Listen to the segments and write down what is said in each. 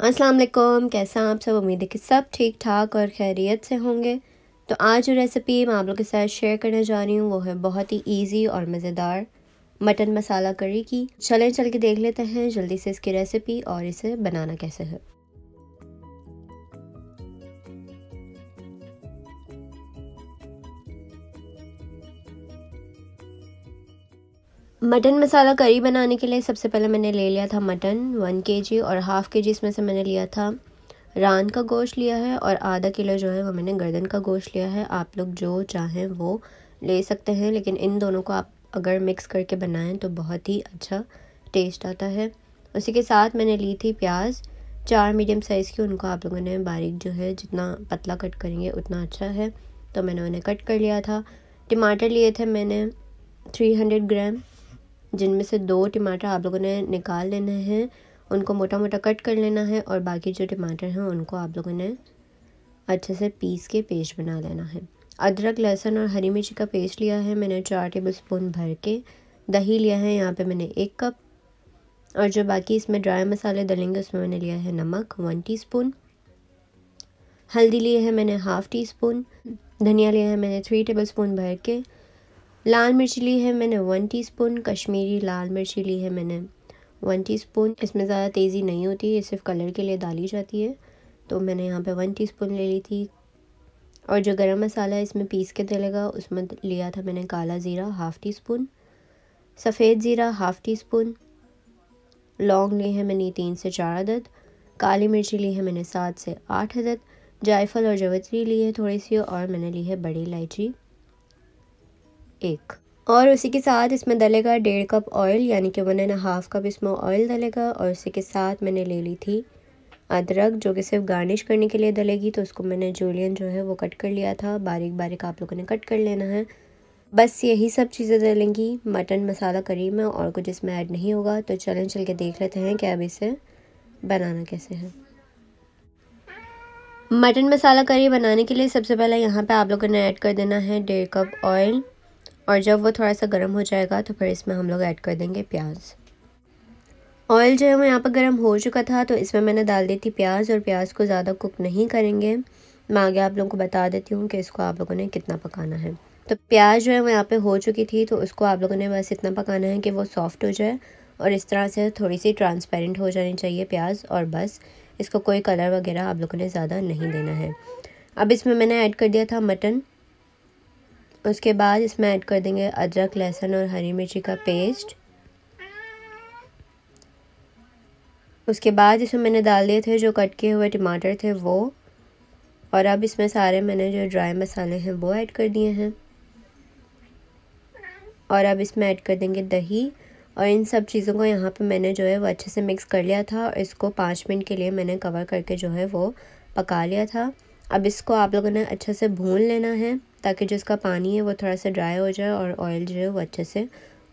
अस्सलाम वालेकुम कैसा आप सब उम्मीद है कि सब ठीक ठाक और खैरियत से होंगे तो आज जो रेसिपी मैं आप लोग के साथ शेयर करने जा रही हूँ वो है बहुत ही इजी और मज़ेदार मटन मसाला करी की चलें चल के देख लेते हैं जल्दी से इसकी रेसिपी और इसे बनाना कैसे है मटन मसाला करी बनाने के लिए सबसे पहले मैंने ले लिया था मटन वन के जी और हाफ़ के जी इसमें से मैंने लिया था रान का गोश्त लिया है और आधा किलो जो है वो मैंने गर्दन का गोश्त लिया है आप लोग जो चाहें वो ले सकते हैं लेकिन इन दोनों को आप अगर मिक्स करके बनाएं तो बहुत ही अच्छा टेस्ट आता है उसी के साथ मैंने ली थी प्याज चार मीडियम साइज़ की उनको आप लोगों ने बारीक जो है जितना पतला कट करेंगे उतना अच्छा है तो मैंने उन्हें कट कर लिया था टमाटर लिए थे मैंने हंड्रेड ग्राम जिनमें से दो टमाटर आप लोगों ने निकाल लेने हैं उनको मोटा मोटा कट कर लेना है और बाकी जो टमाटर हैं उनको आप लोगों ने अच्छे से पीस के पेस्ट बना लेना है अदरक लहसुन और हरी मिर्ची का पेस्ट लिया है मैंने चार टेबल स्पून भर के दही लिया है यहाँ पे मैंने एक कप और जो बाकी इसमें ड्राई मसाले डलेंगे उसमें मैंने लिया है नमक वन टीस्पून हल्दी लिए है मैंने हाफ़ टी स्पून धनिया लिया है मैंने थ्री टेबल स्पून भर के लाल मिर्च ली है मैंने वन टीस्पून कश्मीरी लाल मिर्ची ली है मैंने वन टीस्पून इसमें ज़्यादा तेज़ी नहीं होती ये सिर्फ कलर के लिए डाली जाती है तो मैंने यहाँ पे वन टीस्पून ले ली थी और जो गरम मसाला है इसमें पीस के दिलेगा उसमें लिया था मैंने काला ज़ीरा हाफ़ टी स्पून सफ़ेद ज़ीरा हाफ़ टी स्पून लौंग ली है मैंने तीन से चार अदद काली मिर्ची ली है मैंने सात से आठ अदद जायफल और जवतरी ली है थोड़ी सी और मैंने ली है बड़ी इलायची एक और उसी के साथ इसमें डलेगा डेढ़ कप ऑयल यानी कि वन एंड हाफ कप इसमें ऑयल डलेगा और उसी के साथ मैंने ले ली थी अदरक जो कि सिर्फ गार्निश करने के लिए डलेगी तो उसको मैंने जूलियन जो है वो कट कर लिया था बारीक बारीक आप लोगों ने कट कर लेना है बस यही सब चीज़ें डलेंगी मटन मसाला करी में और कुछ इसमें ऐड नहीं होगा तो चलें चल के देख लेते हैं कि अब इसे बनाना कैसे है मटन मसाला करी बनाने के लिए सबसे पहले यहाँ पे आप लोगों ने ऐड कर देना है डेढ़ कप ऑयल और जब वो थोड़ा सा गर्म हो जाएगा तो फिर इसमें हम लोग ऐड कर देंगे प्याज ऑयल जो है वो यहाँ पर गर्म हो चुका था तो इसमें मैंने डाल दी थी प्याज और प्याज को ज़्यादा कुक नहीं करेंगे मैं आगे आप लोगों को बता देती हूँ कि इसको आप लोगों ने कितना पकाना है तो प्याज जो है वो यहाँ पे हो चुकी थी तो उसको आप लोगों ने बस इतना पकाना है कि वो सॉफ्ट हो जाए और इस तरह से थोड़ी सी ट्रांसपेरेंट हो जानी चाहिए प्याज और बस इसको कोई कलर वगैरह आप लोगों ने ज़्यादा नहीं देना है अब इसमें मैंने ऐड कर दिया था मटन उसके बाद इसमें ऐड कर देंगे अदरक लहसुन और हरी मिर्ची का पेस्ट उसके बाद इसमें मैंने डाल दिए थे जो कट किए हुए टमाटर थे वो और अब इसमें सारे मैंने जो ड्राई मसाले हैं वो ऐड कर दिए हैं और अब इसमें ऐड कर देंगे दही और इन सब चीज़ों को यहाँ पे मैंने जो है वो अच्छे से मिक्स कर लिया था और इसको पाँच मिनट के लिए मैंने कवर करके जो है वो पका लिया था अब इसको आप लोगों ने अच्छे से भून लेना है ताकि जो इसका पानी है वो थोड़ा सा ड्राई हो जाए और ऑयल जो है वो अच्छे से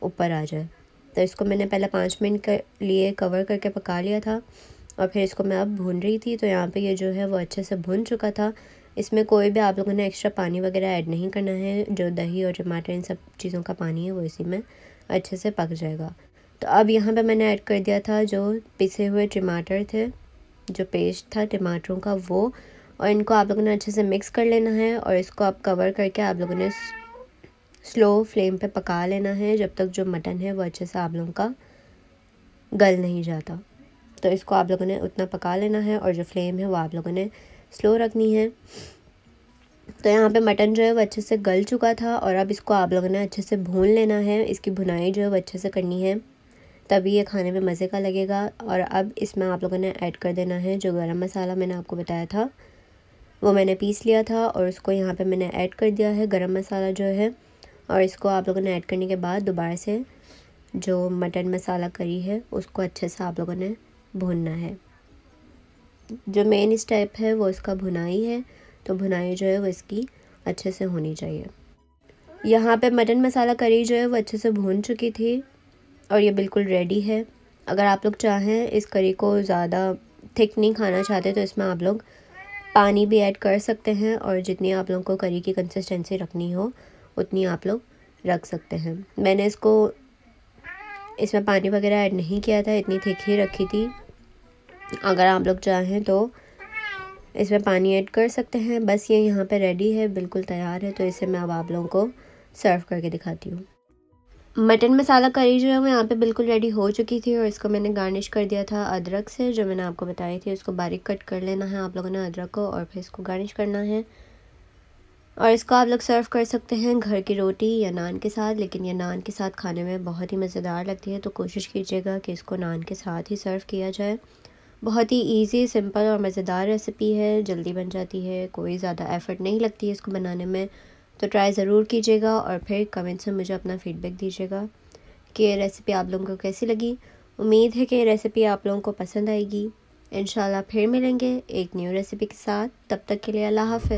ऊपर आ जाए तो इसको मैंने पहले पाँच मिनट के लिए कवर करके पका लिया था और फिर इसको मैं अब भून रही थी तो यहाँ पे ये जो है वो अच्छे से भून चुका था इसमें कोई भी आप लोगों ने एक्स्ट्रा पानी वगैरह ऐड नहीं करना है जो दही और टमाटर इन सब चीज़ों का पानी है वो इसी में अच्छे से पक जाएगा तो अब यहाँ पर मैंने ऐड कर दिया था जो पिसे हुए टमाटर थे जो पेस्ट था टमाटरों का वो और इनको आप लोगों ने अच्छे से मिक्स कर लेना है और इसको आप कवर करके आप लोगों ने स्लो फ्लेम पे पका लेना है जब तक जो मटन है वो अच्छे से आप लोगों का गल नहीं जाता तो इसको आप लोगों ने उतना पका लेना है और जो फ्लेम है वो आप लोगों ने स्लो रखनी है तो यहाँ पे मटन जो है वो अच्छे से गल चुका था और अब इसको आप लोगों ने अच्छे से भून लेना है इसकी भुनाई जो है वो अच्छे से करनी है तभी ये खाने में मज़े का लगेगा और अब इसमें आप लोगों ने ऐड कर देना है जो गरम मसाला मैंने आपको बताया था वो मैंने पीस लिया था और उसको यहाँ पे मैंने ऐड कर दिया है गरम मसाला जो है और इसको आप लोगों ने ऐड करने के बाद दोबारा से जो मटन मसाला करी है उसको अच्छे से आप लोगों ने भूनना है जो मेन स्टेप है वो इसका भुनाई है तो भुनाई जो है वो इसकी अच्छे से होनी चाहिए यहाँ पे मटन मसाला करी जो है वो अच्छे से भून चुकी थी और ये बिल्कुल रेडी है अगर आप लोग चाहें इस करी को ज़्यादा थिक नहीं खाना चाहते तो इसमें आप लोग पानी भी ऐड कर सकते हैं और जितनी आप लोगों को करी की कंसिस्टेंसी रखनी हो उतनी आप लोग रख सकते हैं मैंने इसको इसमें पानी वगैरह ऐड नहीं किया था इतनी थिक ही रखी थी अगर आप लोग चाहें तो इसमें पानी ऐड कर सकते हैं बस ये यहाँ पे रेडी है बिल्कुल तैयार है तो इसे मैं अब आप लोगों को सर्व करके दिखाती हूँ मटन मसाला करी जो है वो यहाँ पे बिल्कुल रेडी हो चुकी थी और इसको मैंने गार्निश कर दिया था अदरक से जो मैंने आपको बताई थी उसको बारीक कट कर लेना है आप लोगों ने अदरक को और फिर इसको गार्निश करना है और इसको आप लोग सर्व कर सकते हैं घर की रोटी या नान के साथ लेकिन ये नान के साथ खाने में बहुत ही मज़ेदार लगती है तो कोशिश कीजिएगा कि इसको नान के साथ ही सर्व किया जाए बहुत ही ईजी सिंपल और मज़ेदार रेसिपी है जल्दी बन जाती है कोई ज़्यादा एफर्ट नहीं लगती है इसको बनाने में तो ट्राई ज़रूर कीजिएगा और फिर कमेंट्स में मुझे अपना फ़ीडबैक दीजिएगा कि ये रेसिपी आप लोगों को कैसी लगी उम्मीद है कि ये रेसिपी आप लोगों को पसंद आएगी इन फिर मिलेंगे एक न्यू रेसिपी के साथ तब तक के लिए अल्लाह हाफ